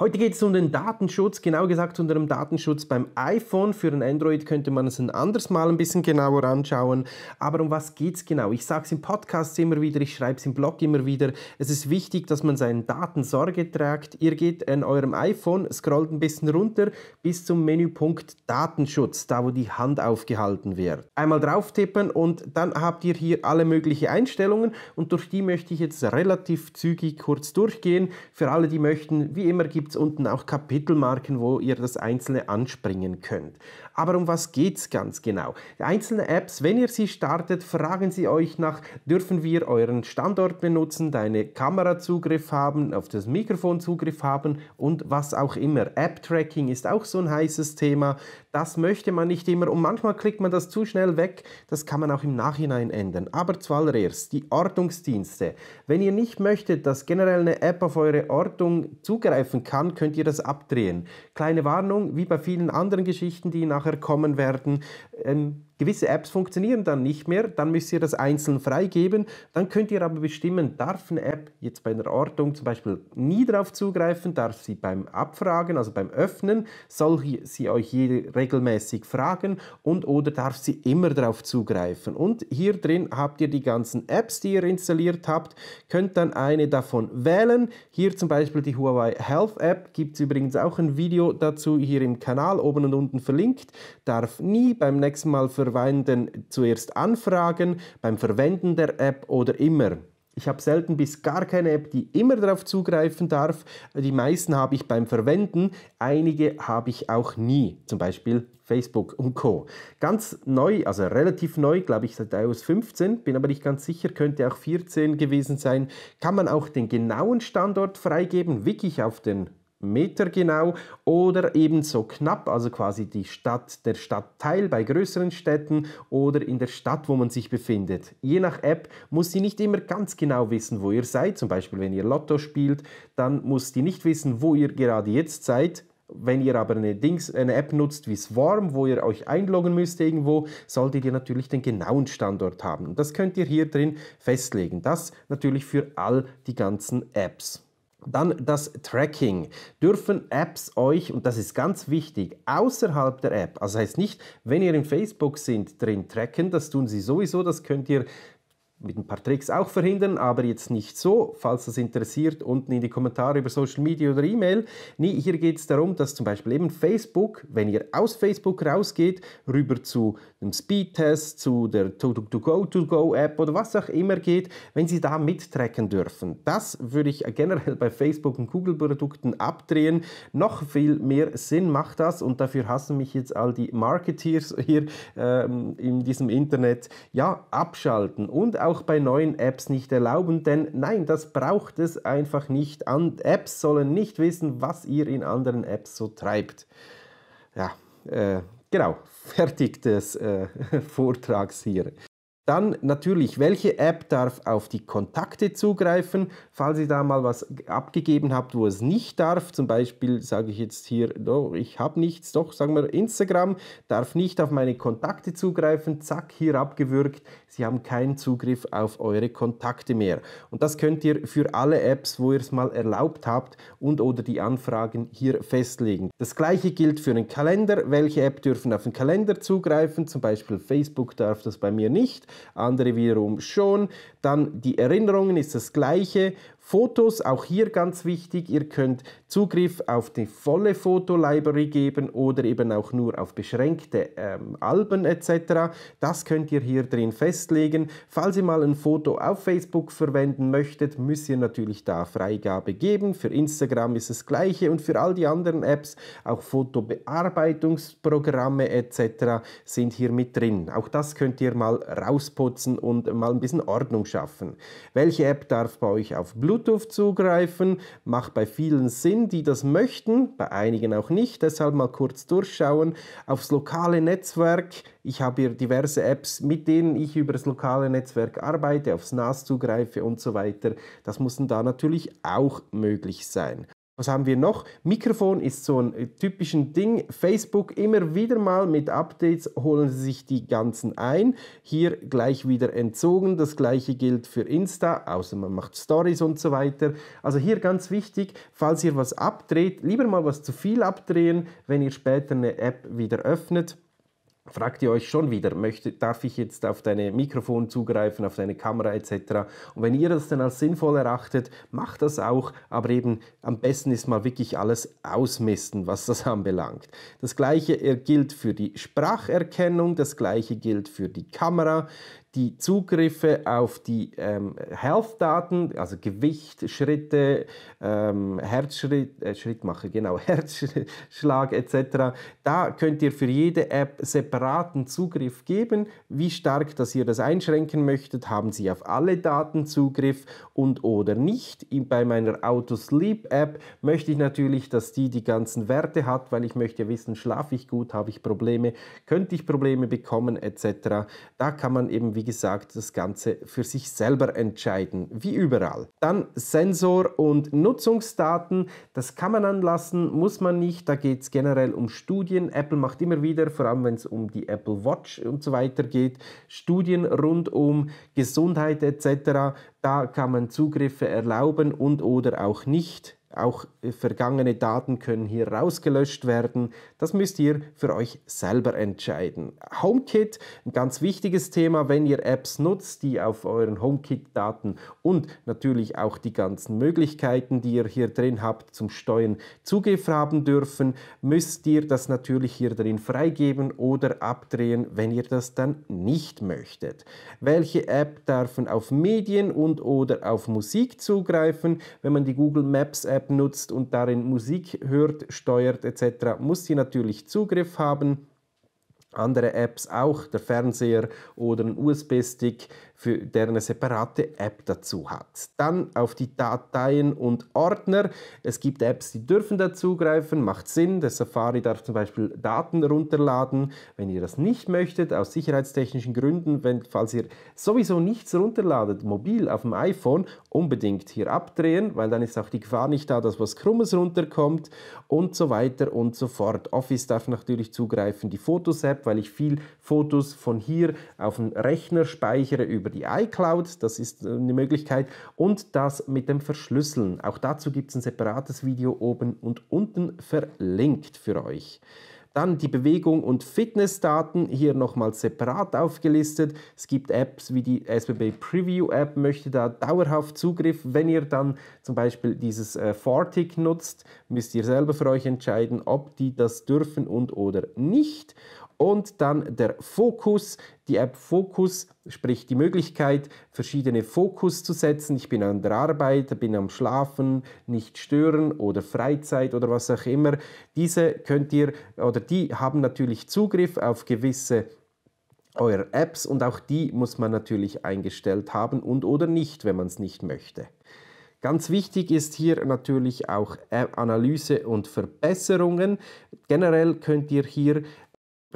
Heute geht es um den Datenschutz, genau gesagt unter dem Datenschutz beim iPhone. Für ein Android könnte man es ein anderes Mal ein bisschen genauer anschauen. Aber um was geht es genau? Ich sage es im Podcast immer wieder, ich schreibe es im Blog immer wieder. Es ist wichtig, dass man seinen Daten Sorge trägt. Ihr geht an eurem iPhone, scrollt ein bisschen runter bis zum Menüpunkt Datenschutz, da wo die Hand aufgehalten wird. Einmal drauf tippen und dann habt ihr hier alle möglichen Einstellungen und durch die möchte ich jetzt relativ zügig kurz durchgehen. Für alle, die möchten, wie immer gibt gibt es unten auch Kapitelmarken, wo ihr das einzelne anspringen könnt. Aber um was geht es ganz genau? Die einzelnen Apps, wenn ihr sie startet, fragen sie euch nach, dürfen wir euren Standort benutzen, deine Kamera Zugriff haben, auf das Mikrofon Zugriff haben und was auch immer. App-Tracking ist auch so ein heißes Thema. Das möchte man nicht immer und manchmal klickt man das zu schnell weg. Das kann man auch im Nachhinein ändern. Aber zuallererst die Ortungsdienste. Wenn ihr nicht möchtet, dass generell eine App auf eure Ortung zugreifen kann, kann, könnt ihr das abdrehen. Kleine Warnung, wie bei vielen anderen Geschichten, die nachher kommen werden. Ähm, Gewisse Apps funktionieren dann nicht mehr, dann müsst ihr das einzeln freigeben. Dann könnt ihr aber bestimmen, darf eine App jetzt bei einer Ortung zum Beispiel nie darauf zugreifen, darf sie beim Abfragen, also beim Öffnen, soll sie euch regelmäßig fragen und oder darf sie immer darauf zugreifen. Und hier drin habt ihr die ganzen Apps, die ihr installiert habt, könnt dann eine davon wählen. Hier zum Beispiel die Huawei Health App, gibt es übrigens auch ein Video dazu hier im Kanal, oben und unten verlinkt, darf nie beim nächsten Mal verwenden Verwendenden zuerst anfragen, beim Verwenden der App oder immer. Ich habe selten bis gar keine App, die immer darauf zugreifen darf. Die meisten habe ich beim Verwenden, einige habe ich auch nie, zum Beispiel Facebook und Co. Ganz neu, also relativ neu, glaube ich, seit iOS 15, bin aber nicht ganz sicher, könnte auch 14 gewesen sein, kann man auch den genauen Standort freigeben, wirklich auf den Meter genau oder ebenso knapp, also quasi die Stadt, der Stadtteil bei größeren Städten oder in der Stadt, wo man sich befindet. Je nach App muss sie nicht immer ganz genau wissen, wo ihr seid. Zum Beispiel, wenn ihr Lotto spielt, dann muss die nicht wissen, wo ihr gerade jetzt seid. Wenn ihr aber eine, Dings, eine App nutzt wie Swarm, wo ihr euch einloggen müsst irgendwo, solltet ihr natürlich den genauen Standort haben. das könnt ihr hier drin festlegen. Das natürlich für all die ganzen Apps. Dann das Tracking. Dürfen Apps euch, und das ist ganz wichtig, außerhalb der App, also heißt nicht, wenn ihr in Facebook sind, drin tracken, das tun sie sowieso, das könnt ihr mit ein paar Tricks auch verhindern, aber jetzt nicht so. Falls das interessiert, unten in die Kommentare über Social Media oder E-Mail. Nee, hier geht es darum, dass zum Beispiel eben Facebook, wenn ihr aus Facebook rausgeht, rüber zu einem Speedtest, zu der To-Go-To-Go-App oder was auch immer geht, wenn sie da mittracken dürfen. Das würde ich generell bei Facebook und Google-Produkten abdrehen. Noch viel mehr Sinn macht das und dafür hassen mich jetzt all die Marketeers hier ähm, in diesem Internet. Ja, abschalten und auch auch bei neuen Apps nicht erlauben, denn nein, das braucht es einfach nicht. An Apps sollen nicht wissen, was ihr in anderen Apps so treibt. Ja, äh, genau, fertig des äh, Vortrags hier. Dann natürlich, welche App darf auf die Kontakte zugreifen? Falls ihr da mal was abgegeben habt, wo es nicht darf, zum Beispiel sage ich jetzt hier, oh, ich habe nichts, doch sagen wir Instagram darf nicht auf meine Kontakte zugreifen, zack, hier abgewürgt, sie haben keinen Zugriff auf eure Kontakte mehr. Und das könnt ihr für alle Apps, wo ihr es mal erlaubt habt und oder die Anfragen hier festlegen. Das gleiche gilt für den Kalender. Welche App dürfen auf den Kalender zugreifen? Zum Beispiel Facebook darf das bei mir nicht andere wiederum schon. Dann die Erinnerungen ist das gleiche Fotos, auch hier ganz wichtig, ihr könnt Zugriff auf die volle Fotolibrary geben oder eben auch nur auf beschränkte ähm, Alben etc. Das könnt ihr hier drin festlegen. Falls ihr mal ein Foto auf Facebook verwenden möchtet, müsst ihr natürlich da Freigabe geben. Für Instagram ist das gleiche und für all die anderen Apps, auch Fotobearbeitungsprogramme etc. sind hier mit drin. Auch das könnt ihr mal rausputzen und mal ein bisschen Ordnung schaffen. Welche App darf bei euch auf Bluetooth Bluetooth zugreifen. Macht bei vielen Sinn, die das möchten, bei einigen auch nicht. Deshalb mal kurz durchschauen. Aufs lokale Netzwerk. Ich habe hier diverse Apps, mit denen ich über das lokale Netzwerk arbeite, aufs NAS zugreife und so weiter. Das muss da natürlich auch möglich sein. Was haben wir noch? Mikrofon ist so ein äh, typisches Ding. Facebook immer wieder mal mit Updates holen sie sich die ganzen ein. Hier gleich wieder entzogen. Das gleiche gilt für Insta, außer man macht Stories und so weiter. Also hier ganz wichtig, falls ihr was abdreht, lieber mal was zu viel abdrehen, wenn ihr später eine App wieder öffnet fragt ihr euch schon wieder, möchte, darf ich jetzt auf deine Mikrofon zugreifen, auf deine Kamera etc. Und wenn ihr das dann als sinnvoll erachtet, macht das auch, aber eben am besten ist mal wirklich alles ausmisten, was das anbelangt. Das gleiche gilt für die Spracherkennung, das gleiche gilt für die Kamera, die Zugriffe auf die ähm, Health-Daten, also Gewicht, Schritte, ähm, Herzschritt, äh, Schrittmache, genau, Herzschlag etc. Da könnt ihr für jede App separaten Zugriff geben. Wie stark, dass ihr das einschränken möchtet, haben sie auf alle Daten Zugriff und oder nicht. Bei meiner autosleep app möchte ich natürlich, dass die die ganzen Werte hat, weil ich möchte wissen, schlafe ich gut, habe ich Probleme, könnte ich Probleme bekommen etc. Da kann man eben wieder wie gesagt, das Ganze für sich selber entscheiden, wie überall. Dann Sensor- und Nutzungsdaten, das kann man anlassen, muss man nicht, da geht es generell um Studien. Apple macht immer wieder, vor allem wenn es um die Apple Watch und so weiter geht, Studien rund um Gesundheit etc. Da kann man Zugriffe erlauben und oder auch nicht. Auch äh, vergangene Daten können hier rausgelöscht werden. Das müsst ihr für euch selber entscheiden. HomeKit, ein ganz wichtiges Thema, wenn ihr Apps nutzt, die auf euren HomeKit-Daten und natürlich auch die ganzen Möglichkeiten, die ihr hier drin habt, zum Steuern Zugriff haben dürfen, müsst ihr das natürlich hier drin freigeben oder abdrehen, wenn ihr das dann nicht möchtet. Welche App dürfen auf Medien und oder auf Musik zugreifen? Wenn man die Google Maps App App nutzt und darin Musik hört, steuert etc., muss sie natürlich Zugriff haben andere Apps auch, der Fernseher oder ein USB-Stick, für, der eine separate App dazu hat. Dann auf die Dateien und Ordner. Es gibt Apps, die dürfen dazugreifen, macht Sinn. Der Safari darf zum Beispiel Daten runterladen. Wenn ihr das nicht möchtet, aus sicherheitstechnischen Gründen, wenn, falls ihr sowieso nichts runterladet, mobil auf dem iPhone, unbedingt hier abdrehen, weil dann ist auch die Gefahr nicht da, dass was Krummes runterkommt und so weiter und so fort. Office darf natürlich zugreifen, die Fotos-App, weil ich viel Fotos von hier auf den Rechner speichere über über die iCloud, das ist äh, eine Möglichkeit, und das mit dem Verschlüsseln. Auch dazu gibt es ein separates Video oben und unten verlinkt für euch. Dann die Bewegung- und Fitnessdaten hier nochmal separat aufgelistet. Es gibt Apps wie die SBB Preview App, möchte da dauerhaft Zugriff. Wenn ihr dann zum Beispiel dieses äh, Fartic nutzt, müsst ihr selber für euch entscheiden, ob die das dürfen und oder nicht. Und dann der Fokus, die App Fokus, sprich die Möglichkeit, verschiedene Fokus zu setzen. Ich bin an der Arbeit, bin am Schlafen, nicht stören oder Freizeit oder was auch immer. Diese könnt ihr oder die haben natürlich Zugriff auf gewisse eure Apps und auch die muss man natürlich eingestellt haben und oder nicht, wenn man es nicht möchte. Ganz wichtig ist hier natürlich auch Analyse und Verbesserungen. Generell könnt ihr hier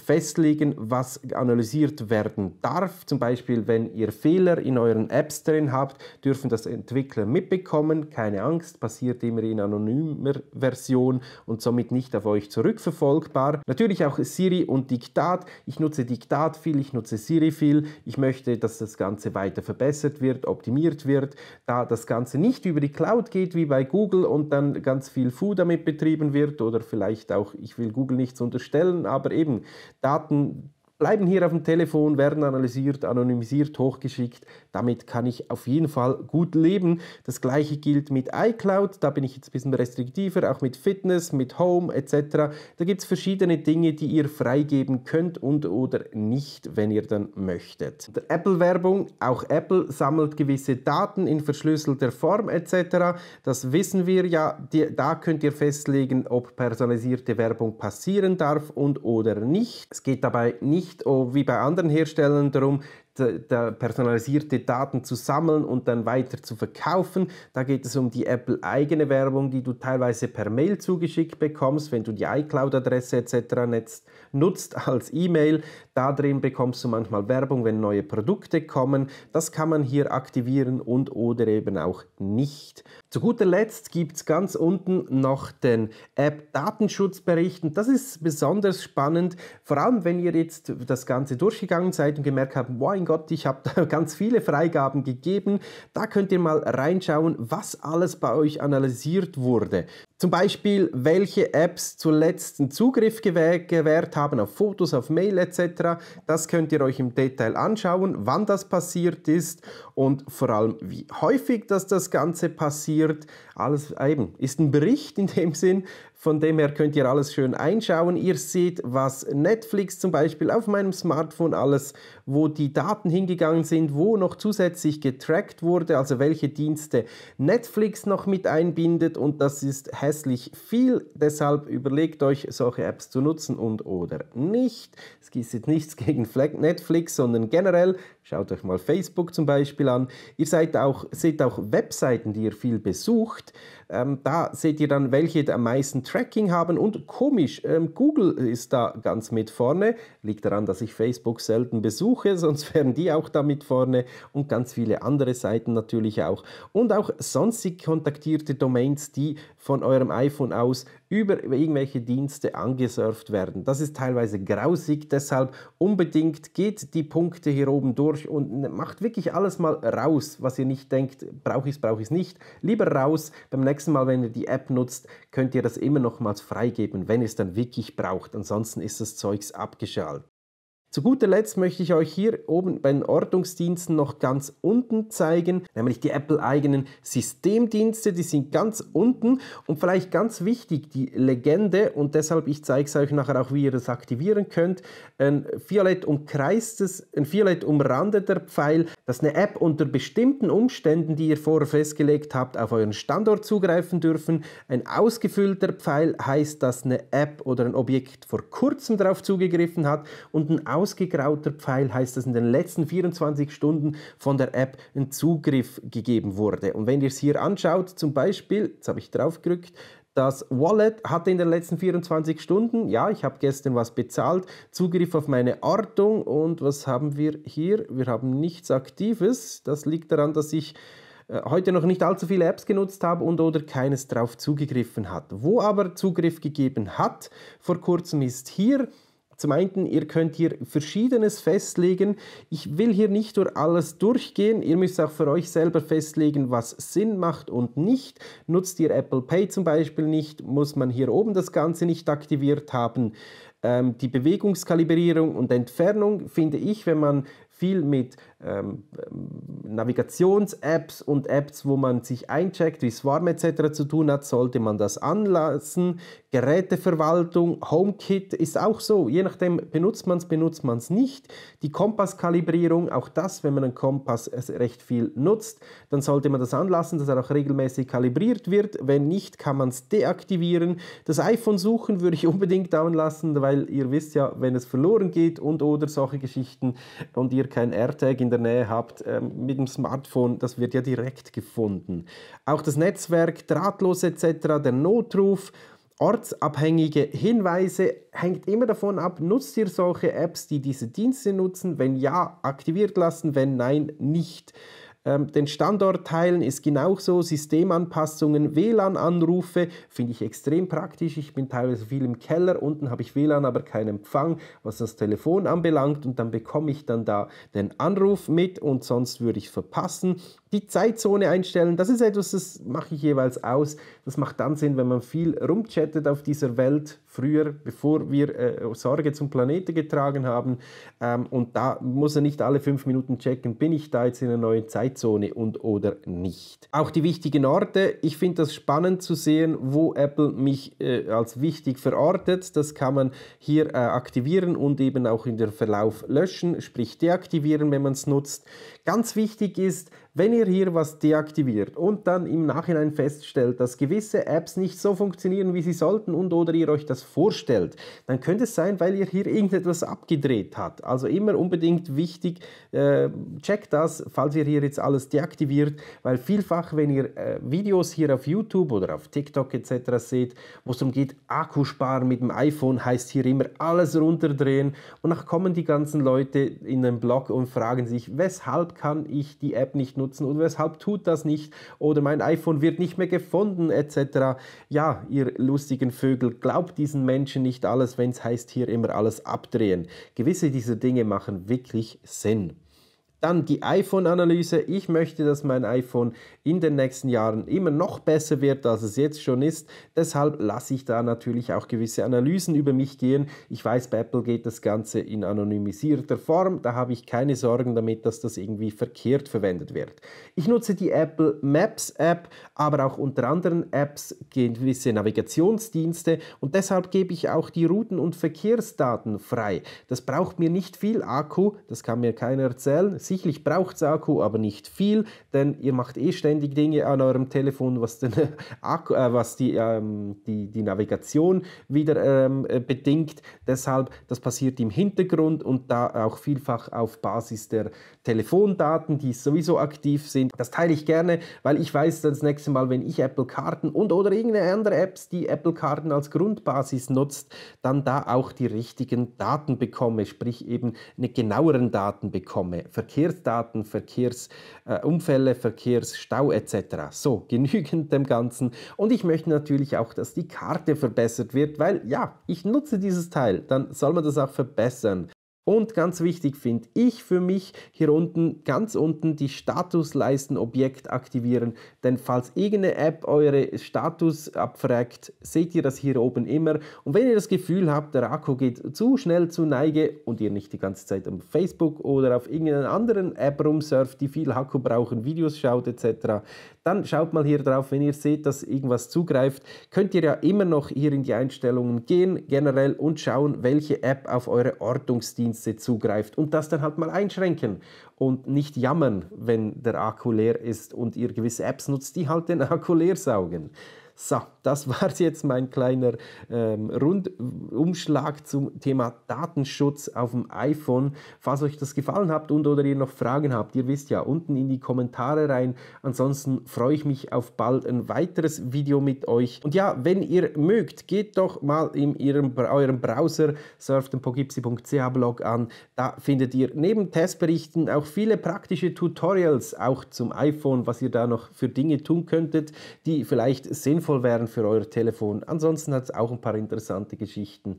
festlegen, was analysiert werden darf. Zum Beispiel, wenn ihr Fehler in euren Apps drin habt, dürfen das Entwickler mitbekommen. Keine Angst, passiert immer in anonymer Version und somit nicht auf euch zurückverfolgbar. Natürlich auch Siri und Diktat. Ich nutze Diktat viel, ich nutze Siri viel. Ich möchte, dass das Ganze weiter verbessert wird, optimiert wird, da das Ganze nicht über die Cloud geht wie bei Google und dann ganz viel Fu damit betrieben wird oder vielleicht auch, ich will Google nichts unterstellen, aber eben, Daten, bleiben hier auf dem Telefon, werden analysiert, anonymisiert, hochgeschickt. Damit kann ich auf jeden Fall gut leben. Das gleiche gilt mit iCloud, da bin ich jetzt ein bisschen restriktiver, auch mit Fitness, mit Home etc. Da gibt es verschiedene Dinge, die ihr freigeben könnt und oder nicht, wenn ihr dann möchtet. Apple-Werbung, auch Apple sammelt gewisse Daten in verschlüsselter Form etc. Das wissen wir ja, die, da könnt ihr festlegen, ob personalisierte Werbung passieren darf und oder nicht. Es geht dabei nicht nicht wie bei anderen Herstellern darum, personalisierte Daten zu sammeln und dann weiter zu verkaufen. Da geht es um die Apple-eigene Werbung, die du teilweise per Mail zugeschickt bekommst, wenn du die iCloud-Adresse etc. nutzt als E-Mail. Da drin bekommst du manchmal Werbung, wenn neue Produkte kommen. Das kann man hier aktivieren und oder eben auch nicht. Zu guter Letzt gibt es ganz unten noch den App-Datenschutzbericht und das ist besonders spannend, vor allem wenn ihr jetzt das Ganze durchgegangen seid und gemerkt habt, wow, mein Gott, ich habe da ganz viele Freigaben gegeben. Da könnt ihr mal reinschauen, was alles bei euch analysiert wurde. Zum Beispiel, welche Apps zuletzt einen Zugriff gewährt haben auf Fotos, auf Mail etc. Das könnt ihr euch im Detail anschauen, wann das passiert ist und vor allem, wie häufig dass das Ganze passiert. Alles eben ist ein Bericht in dem Sinn, von dem her könnt ihr alles schön einschauen. Ihr seht, was Netflix zum Beispiel auf meinem Smartphone alles, wo die Daten hingegangen sind, wo noch zusätzlich getrackt wurde, also welche Dienste Netflix noch mit einbindet und das ist hässlich viel. Deshalb überlegt euch, solche Apps zu nutzen und oder nicht. Es gibt jetzt nichts gegen Netflix, sondern generell Schaut euch mal Facebook zum Beispiel an. Ihr seid auch, seht auch Webseiten, die ihr viel besucht. Ähm, da seht ihr dann, welche am meisten Tracking haben. Und komisch, ähm, Google ist da ganz mit vorne. Liegt daran, dass ich Facebook selten besuche, sonst wären die auch da mit vorne. Und ganz viele andere Seiten natürlich auch. Und auch sonstig kontaktierte Domains, die von eurem iPhone aus über irgendwelche Dienste angesurft werden. Das ist teilweise grausig, deshalb unbedingt geht die Punkte hier oben durch und macht wirklich alles mal raus, was ihr nicht denkt, brauche ich es, brauche ich es nicht. Lieber raus, beim nächsten Mal, wenn ihr die App nutzt, könnt ihr das immer nochmals freigeben, wenn ihr es dann wirklich braucht. Ansonsten ist das Zeugs abgeschaltet. Zu guter Letzt möchte ich euch hier oben bei den Ortungsdiensten noch ganz unten zeigen, nämlich die Apple-eigenen Systemdienste, die sind ganz unten und vielleicht ganz wichtig, die Legende und deshalb, ich zeige es euch nachher auch, wie ihr das aktivieren könnt, ein violett umkreistes, ein violett umrandeter Pfeil, dass eine App unter bestimmten Umständen, die ihr vorher festgelegt habt, auf euren Standort zugreifen dürfen. Ein ausgefüllter Pfeil heißt, dass eine App oder ein Objekt vor kurzem darauf zugegriffen hat und ein ausgegrauter Pfeil heißt, dass in den letzten 24 Stunden von der App ein Zugriff gegeben wurde. Und wenn ihr es hier anschaut, zum Beispiel, jetzt habe ich drauf gedrückt, das Wallet hatte in den letzten 24 Stunden, ja, ich habe gestern was bezahlt, Zugriff auf meine Ortung und was haben wir hier? Wir haben nichts Aktives. Das liegt daran, dass ich äh, heute noch nicht allzu viele Apps genutzt habe und oder keines drauf zugegriffen hat. Wo aber Zugriff gegeben hat, vor kurzem ist hier zum einen, ihr könnt hier verschiedenes festlegen. Ich will hier nicht durch alles durchgehen. Ihr müsst auch für euch selber festlegen, was Sinn macht und nicht. Nutzt ihr Apple Pay zum Beispiel nicht, muss man hier oben das Ganze nicht aktiviert haben. Ähm, die Bewegungskalibrierung und Entfernung finde ich, wenn man viel mit ähm, Navigations-Apps und Apps, wo man sich eincheckt, wie Swarm etc. zu tun hat, sollte man das anlassen. Geräteverwaltung, HomeKit ist auch so. Je nachdem, benutzt man es, benutzt man es nicht. Die Kompasskalibrierung, auch das, wenn man einen Kompass recht viel nutzt, dann sollte man das anlassen, dass er auch regelmäßig kalibriert wird. Wenn nicht, kann man es deaktivieren. Das iPhone suchen würde ich unbedingt down lassen, weil ihr wisst ja, wenn es verloren geht und oder solche Geschichten und ihr kein AirTag in der Nähe habt, ähm, mit dem Smartphone, das wird ja direkt gefunden. Auch das Netzwerk, drahtlos etc., der Notruf, ortsabhängige Hinweise hängt immer davon ab, nutzt ihr solche Apps, die diese Dienste nutzen? Wenn ja, aktiviert lassen, wenn nein, nicht. Ähm, den Standort teilen ist genauso. Systemanpassungen, WLAN-Anrufe finde ich extrem praktisch. Ich bin teilweise viel im Keller, unten habe ich WLAN, aber keinen Empfang, was das Telefon anbelangt und dann bekomme ich dann da den Anruf mit und sonst würde ich verpassen. Die Zeitzone einstellen, das ist etwas, das mache ich jeweils aus. Das macht dann Sinn, wenn man viel rumchattet auf dieser Welt, früher, bevor wir äh, Sorge zum Planeten getragen haben. Ähm, und da muss er nicht alle fünf Minuten checken, bin ich da jetzt in einer neuen Zeit. Zeitzone und oder nicht. Auch die wichtigen Orte. Ich finde das spannend zu sehen, wo Apple mich äh, als wichtig verortet. Das kann man hier äh, aktivieren und eben auch in der Verlauf löschen, sprich deaktivieren, wenn man es nutzt. Ganz wichtig ist, wenn ihr hier was deaktiviert und dann im Nachhinein feststellt, dass gewisse Apps nicht so funktionieren, wie sie sollten und oder ihr euch das vorstellt, dann könnte es sein, weil ihr hier irgendetwas abgedreht habt. Also immer unbedingt wichtig, äh, checkt das, falls ihr hier jetzt alles deaktiviert, weil vielfach, wenn ihr äh, Videos hier auf YouTube oder auf TikTok etc. seht, wo es darum geht, Akku sparen mit dem iPhone, heißt hier immer alles runterdrehen und nach kommen die ganzen Leute in den Blog und fragen sich, weshalb kann ich die App nicht nutzen? nutzen und weshalb tut das nicht oder mein iPhone wird nicht mehr gefunden etc. Ja, ihr lustigen Vögel, glaubt diesen Menschen nicht alles, wenn es heißt, hier immer alles abdrehen. Gewisse dieser Dinge machen wirklich Sinn. Dann die iPhone-Analyse. Ich möchte, dass mein iPhone in den nächsten Jahren immer noch besser wird, als es jetzt schon ist. Deshalb lasse ich da natürlich auch gewisse Analysen über mich gehen. Ich weiß, bei Apple geht das Ganze in anonymisierter Form. Da habe ich keine Sorgen damit, dass das irgendwie verkehrt verwendet wird. Ich nutze die Apple Maps App, aber auch unter anderen Apps gewisse Navigationsdienste und deshalb gebe ich auch die Routen und Verkehrsdaten frei. Das braucht mir nicht viel Akku, das kann mir keiner erzählen Offensichtlich braucht es Akku, aber nicht viel, denn ihr macht eh ständig Dinge an eurem Telefon, was, den äh, Akku, äh, was die, ähm, die, die Navigation wieder ähm, äh, bedingt. Deshalb, das passiert im Hintergrund und da auch vielfach auf Basis der Telefondaten, die sowieso aktiv sind. Das teile ich gerne, weil ich weiß, dass das nächste Mal, wenn ich Apple-Karten und oder irgendeine andere Apps, die Apple-Karten als Grundbasis nutzt, dann da auch die richtigen Daten bekomme, sprich eben eine genaueren Daten bekomme. Verkehr Verkehrsdaten, Verkehrsunfälle, äh, Verkehrsstau etc. So, genügend dem Ganzen. Und ich möchte natürlich auch, dass die Karte verbessert wird, weil ja, ich nutze dieses Teil, dann soll man das auch verbessern. Und ganz wichtig finde ich für mich hier unten, ganz unten die Statusleisten-Objekt aktivieren. Denn falls irgendeine App eure Status abfragt, seht ihr das hier oben immer. Und wenn ihr das Gefühl habt, der Akku geht zu schnell zu Neige und ihr nicht die ganze Zeit auf Facebook oder auf irgendeiner anderen App rumsurft, die viel Akku brauchen, Videos schaut etc., dann schaut mal hier drauf, wenn ihr seht, dass irgendwas zugreift, könnt ihr ja immer noch hier in die Einstellungen gehen generell und schauen, welche App auf eure Ortungsdienste Dienste zugreift und das dann halt mal einschränken und nicht jammern, wenn der Akku leer ist und ihr gewisse Apps nutzt, die halt den Akku leer saugen. So, das war jetzt mein kleiner ähm, Rundumschlag zum Thema Datenschutz auf dem iPhone. Falls euch das gefallen habt und oder ihr noch Fragen habt, ihr wisst ja, unten in die Kommentare rein. Ansonsten freue ich mich auf bald ein weiteres Video mit euch. Und ja, wenn ihr mögt, geht doch mal in ihrem, eurem Browser, surft den pogipsi.ch Blog an. Da findet ihr neben Testberichten auch viele praktische Tutorials, auch zum iPhone, was ihr da noch für Dinge tun könntet, die vielleicht sinnvoll sinnvoll wären für euer Telefon. Ansonsten hat es auch ein paar interessante Geschichten.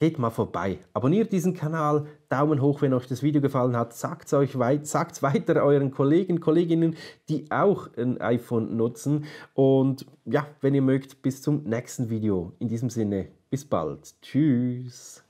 Geht mal vorbei, abonniert diesen Kanal, Daumen hoch, wenn euch das Video gefallen hat, sagt es weit, weiter euren Kollegen, Kolleginnen, die auch ein iPhone nutzen. Und ja, wenn ihr mögt, bis zum nächsten Video. In diesem Sinne, bis bald. Tschüss.